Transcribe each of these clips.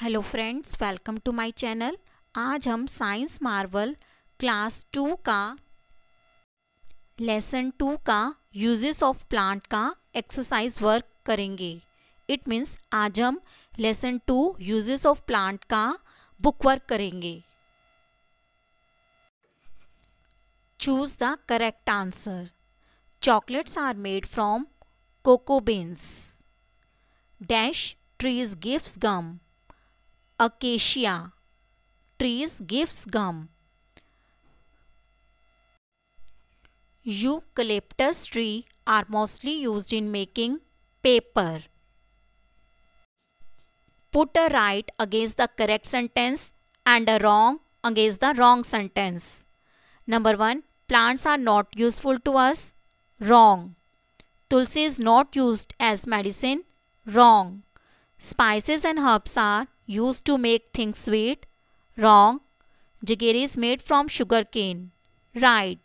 Hello friends welcome to my channel आज हम science marvel class two का lesson two का यूजेस ऑफ प्लांट का एक्सरसाइज वर्क करेंगे इट मीन्स आज हम lesson two uses of plant का बुक वर्क करेंगे choose the correct answer chocolates are made from cocoa dash trees trees gum Acacia trees gives gum. Eucalyptus tree are mostly used in making paper. Put a right against the correct sentence and a wrong against the wrong sentence. Number 1. Plants are not useful to us. Wrong. Tulsi is not used as medicine. Wrong. Spices and herbs are used to make things sweet. Wrong. Jaggery is made from sugar cane. Right.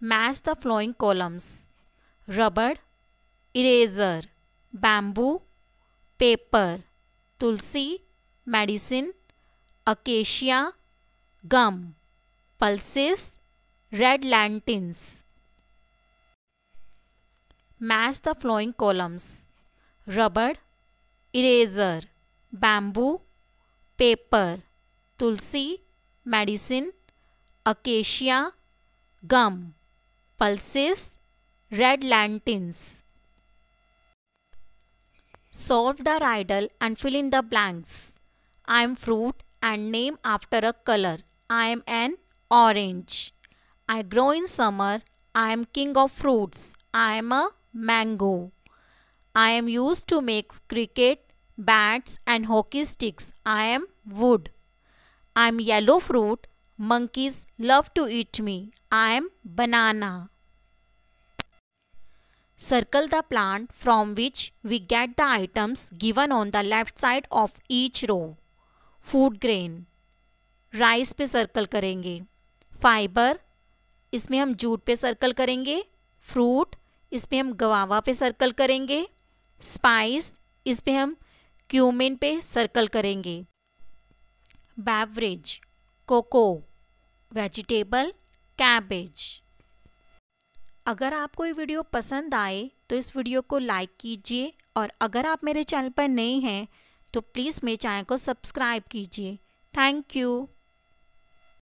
Match the flowing columns. Rubber, eraser, bamboo, paper, tulsi, medicine, acacia, gum, pulses, red lanterns. Match the flowing columns. Rubber, eraser, bamboo, paper, tulsi, medicine, acacia, gum, pulses, red lanterns. Solve the riddle and fill in the blanks. I am fruit and name after a color. I am an orange. I grow in summer. I am king of fruits. I am a mango. I am used to make cricket, bats and hockey sticks. I am wood. I am yellow fruit. Monkeys love to eat me. I am banana. Circle the plant from which we get the items given on the left side of each row. Food grain. Rice पे circle करेंगे fibre इसमें हम jute पे circle करेंगे fruit इसमें हम गवावा पे circle करेंगे स्पाइस इस पे हम क्यूमिन पे सर्कल करेंगे बैवरेज कोको वेजिटेबल कैबेज अगर आपको ये वीडियो पसंद आए तो इस वीडियो को लाइक कीजिए और अगर आप मेरे चैनल पर नए हैं तो प्लीज़ मेरे चैनल को सब्सक्राइब कीजिए थैंक यू